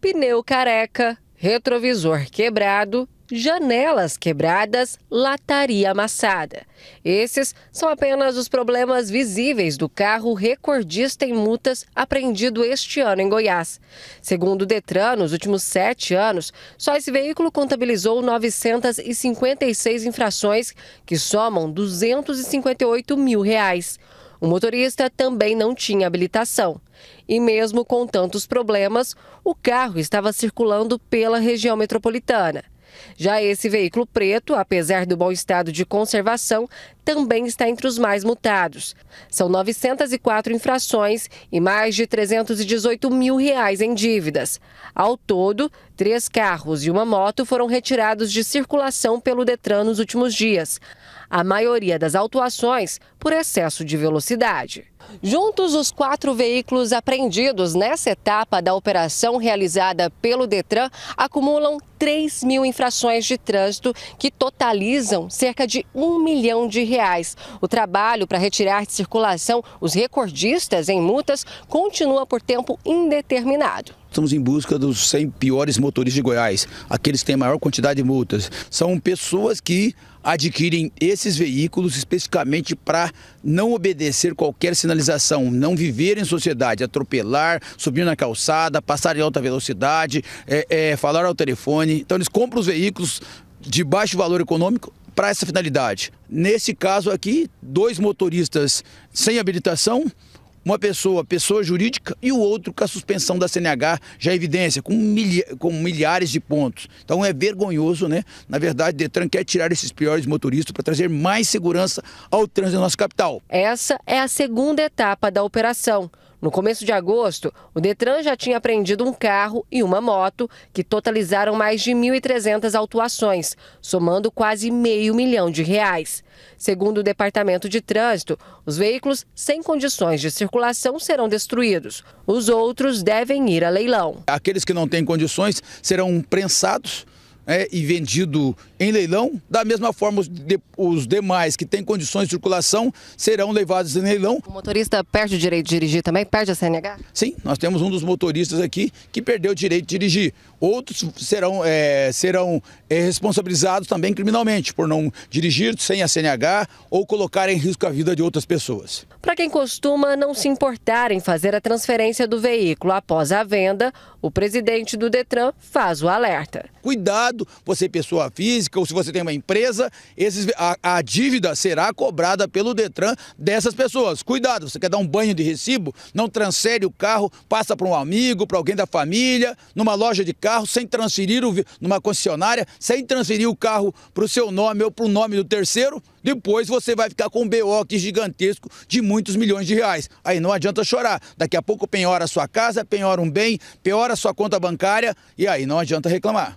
pneu careca, retrovisor quebrado, janelas quebradas, lataria amassada. Esses são apenas os problemas visíveis do carro recordista em multas apreendido este ano em Goiás. Segundo o Detran, nos últimos sete anos, só esse veículo contabilizou 956 infrações, que somam 258 mil reais. O motorista também não tinha habilitação. E mesmo com tantos problemas, o carro estava circulando pela região metropolitana. Já esse veículo preto, apesar do bom estado de conservação, também está entre os mais multados. São 904 infrações e mais de 318 mil reais em dívidas. Ao todo, três carros e uma moto foram retirados de circulação pelo Detran nos últimos dias a maioria das autuações por excesso de velocidade. Juntos, os quatro veículos apreendidos nessa etapa da operação realizada pelo Detran acumulam 3 mil infrações de trânsito que totalizam cerca de um milhão de reais. O trabalho para retirar de circulação os recordistas em multas continua por tempo indeterminado estamos em busca dos 100 piores motoristas de Goiás, aqueles que têm a maior quantidade de multas. São pessoas que adquirem esses veículos especificamente para não obedecer qualquer sinalização, não viver em sociedade, atropelar, subir na calçada, passar em alta velocidade, é, é, falar ao telefone. Então eles compram os veículos de baixo valor econômico para essa finalidade. Nesse caso aqui, dois motoristas sem habilitação, uma pessoa, pessoa jurídica, e o outro com a suspensão da CNH, já é evidência, com, milha, com milhares de pontos. Então é vergonhoso, né? Na verdade, Detran quer tirar esses piores motoristas para trazer mais segurança ao trânsito da nossa capital. Essa é a segunda etapa da operação. No começo de agosto, o Detran já tinha apreendido um carro e uma moto, que totalizaram mais de 1.300 autuações, somando quase meio milhão de reais. Segundo o Departamento de Trânsito, os veículos sem condições de circulação serão destruídos. Os outros devem ir a leilão. Aqueles que não têm condições serão prensados é, e vendido em leilão. Da mesma forma, os, de, os, demais que têm condições de circulação serão levados em leilão. O motorista perde o direito de dirigir também? Perde a CNH? Sim, nós temos um dos motoristas aqui que perdeu o direito de dirigir. Outros serão, é, serão é, responsabilizados também criminalmente por não dirigir sem a CNH ou colocar em risco a vida de outras pessoas. Para quem costuma não se importar em fazer a transferência do veículo após a venda, o presidente do Detran faz o alerta. Cuidado Estado, você é pessoa física ou se você tem uma empresa, esses, a, a dívida será cobrada pelo Detran dessas pessoas. Cuidado, você quer dar um banho de recibo, não transfere o carro, passa para um amigo, para alguém da família, numa loja de carro, sem transferir, o, numa concessionária, sem transferir o carro para o seu nome ou para o nome do terceiro, depois você vai ficar com um BO aqui gigantesco de muitos milhões de reais. Aí não adianta chorar. Daqui a pouco penhora a sua casa, penhora um bem, penhora a sua conta bancária e aí não adianta reclamar.